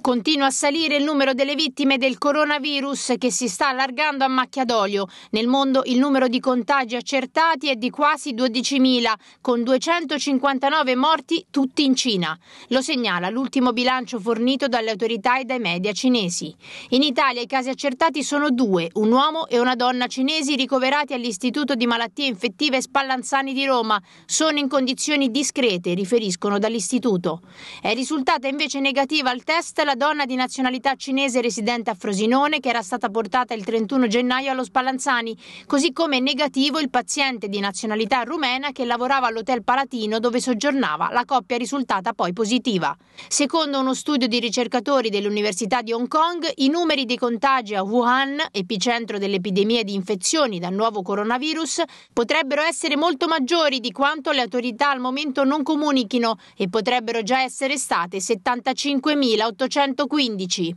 Continua a salire il numero delle vittime del coronavirus che si sta allargando a macchia d'olio. Nel mondo il numero di contagi accertati è di quasi 12.000, con 259 morti tutti in Cina. Lo segnala l'ultimo bilancio fornito dalle autorità e dai media cinesi. In Italia i casi accertati sono due, un uomo e una donna cinesi ricoverati all'Istituto di Malattie Infettive Spallanzani di Roma. Sono in condizioni discrete, riferiscono dall'istituto. È risultata invece negativa al test la la donna di nazionalità cinese residente a Frosinone che era stata portata il 31 gennaio allo Spallanzani, così come negativo il paziente di nazionalità rumena che lavorava all'Hotel Palatino dove soggiornava, la coppia risultata poi positiva. Secondo uno studio di ricercatori dell'Università di Hong Kong, i numeri dei contagi a Wuhan, epicentro dell'epidemia di infezioni da nuovo coronavirus, potrebbero essere molto maggiori di quanto le autorità al momento non comunichino e potrebbero già essere state 75.800 115.